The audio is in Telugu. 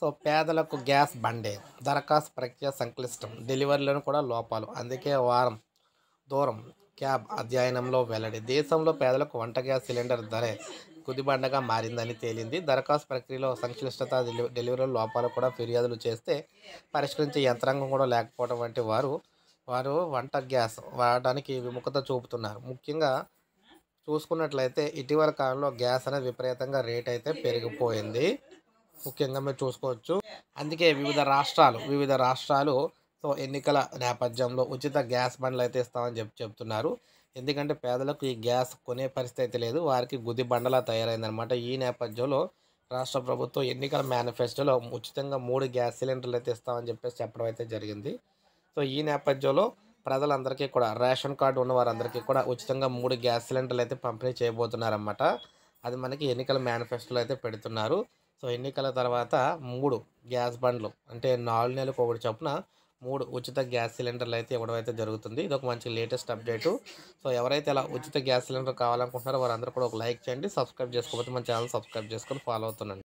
సో పేదలకు గ్యాస్ బండే దరఖాస్తు ప్రక్రియ సంక్లిష్టం డెలివరీలను కూడా లోపాలు అందుకే వారం దూరం క్యాబ్ అధ్యయనంలో వెల్లడి దేశంలో పేదలకు వంట గ్యాస్ సిలిండర్ ధరే కుదిబండగా మారిందని తేలింది దరఖాస్తు ప్రక్రియలో సంక్లిష్టత డెలివరీ లోపాలు కూడా ఫిర్యాదులు చేస్తే పరిష్కరించే యంత్రాంగం కూడా లేకపోవడం వంటి వారు వారు వంట గ్యాస్ వాడడానికి విముఖత చూపుతున్నారు ముఖ్యంగా చూసుకున్నట్లయితే ఇటీవల కాలంలో గ్యాస్ అనేది విపరీతంగా రేట్ అయితే పెరిగిపోయింది ముఖ్యంగా మీరు చూసుకోవచ్చు అందుకే వివిధ రాష్ట్రాలు వివిధ రాష్ట్రాలు సో ఎన్నికల నేపథ్యంలో ఉచిత గ్యాస్ బండ్లు అయితే ఇస్తామని చెప్పి చెప్తున్నారు ఎందుకంటే పేదలకు ఈ గ్యాస్ కొనే పరిస్థితి లేదు వారికి గుది బండలా తయారైందనమాట ఈ నేపథ్యంలో రాష్ట్ర ప్రభుత్వం ఎన్నికల మేనిఫెస్టోలో ఉచితంగా మూడు గ్యాస్ సిలిండర్లు అయితే ఇస్తామని చెప్పేసి చెప్పడం అయితే జరిగింది సో ఈ నేపథ్యంలో ప్రజలందరికీ కూడా రేషన్ కార్డు ఉన్న వారందరికీ కూడా ఉచితంగా మూడు గ్యాస్ సిలిండర్లు అయితే పంపిణీ చేయబోతున్నారన్నమాట అది మనకి ఎన్నికల మేనిఫెస్టోలో అయితే పెడుతున్నారు సో ఎన్నికల తర్వాత మూడు గ్యాస్ బండ్లు అంటే నాలుగు నెలలకు ఒకటి చొప్పున మూడు ఉచిత గ్యాస్ సిలిండర్లు అయితే ఇవ్వడం అయితే జరుగుతుంది ఇది ఒక మంచి లేటెస్ట్ అప్డేటు సో ఎవరైతే ఇలా ఉచిత గ్యాస్ సిలిండర్ కావాలనుకుంటున్నారో వారందరూ కూడా ఒక లైక్ చేయండి సబ్స్క్రైబ్ చేసుకోకపోతే మన ఛానల్ సబ్స్క్రైబ్ చేసుకొని ఫాలో అవుతుండండి